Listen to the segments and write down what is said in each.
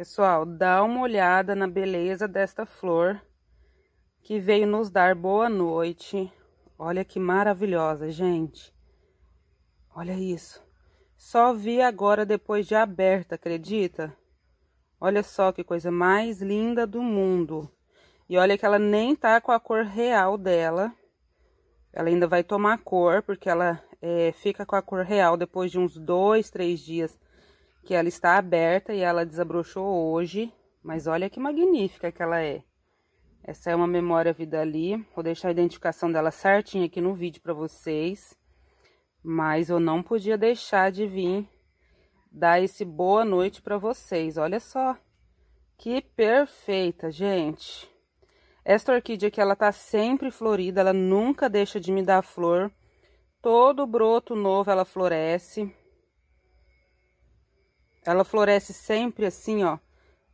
Pessoal, dá uma olhada na beleza desta flor que veio nos dar boa noite. Olha que maravilhosa, gente. Olha isso. Só vi agora depois de aberta, acredita? Olha só que coisa mais linda do mundo. E olha que ela nem tá com a cor real dela. Ela ainda vai tomar cor, porque ela é, fica com a cor real depois de uns dois, três dias que ela está aberta e ela desabrochou hoje, mas olha que magnífica que ela é. Essa é uma memória vida ali, vou deixar a identificação dela certinha aqui no vídeo para vocês, mas eu não podia deixar de vir dar esse boa noite para vocês, olha só. Que perfeita, gente. Esta orquídea que ela tá sempre florida, ela nunca deixa de me dar flor. Todo broto novo ela floresce. Ela floresce sempre assim, ó,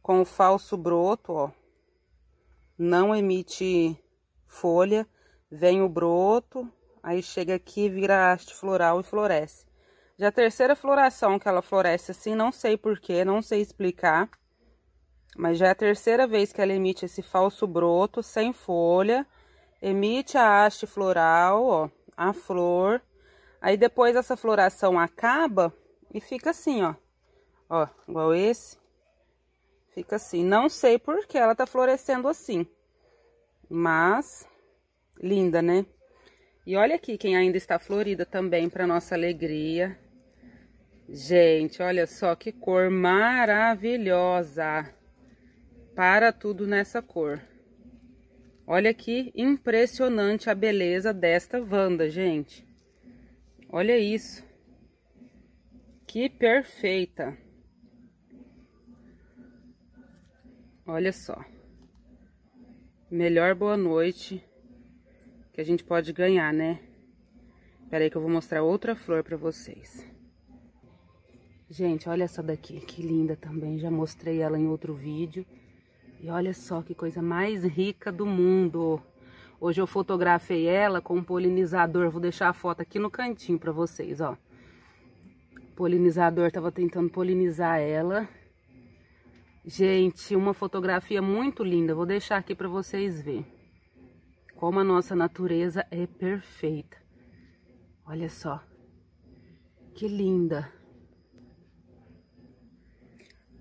com o falso broto, ó. Não emite folha, vem o broto, aí chega aqui, vira haste floral e floresce. Já a terceira floração que ela floresce assim, não sei porquê, não sei explicar. Mas já é a terceira vez que ela emite esse falso broto, sem folha. Emite a haste floral, ó, a flor. Aí depois essa floração acaba e fica assim, ó. Ó, igual esse. Fica assim. Não sei por que ela tá florescendo assim. Mas, linda, né? E olha aqui quem ainda está florida também, para nossa alegria. Gente, olha só que cor maravilhosa. Para tudo nessa cor. Olha que impressionante a beleza desta vanda, gente. Olha isso. Que perfeita. Olha só. Melhor boa noite que a gente pode ganhar, né? Peraí que eu vou mostrar outra flor pra vocês. Gente, olha essa daqui, que linda também. Já mostrei ela em outro vídeo. E olha só que coisa mais rica do mundo. Hoje eu fotografei ela com um polinizador. Vou deixar a foto aqui no cantinho pra vocês, ó. O polinizador tava tentando polinizar ela. Gente, uma fotografia muito linda. Vou deixar aqui para vocês verem. Como a nossa natureza é perfeita. Olha só. Que linda.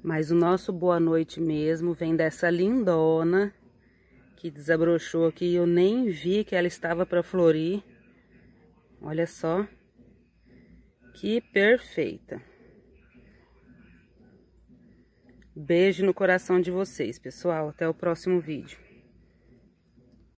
Mas o nosso boa noite mesmo vem dessa lindona que desabrochou aqui. Eu nem vi que ela estava para florir. Olha só. Que perfeita. Beijo no coração de vocês, pessoal. Até o próximo vídeo.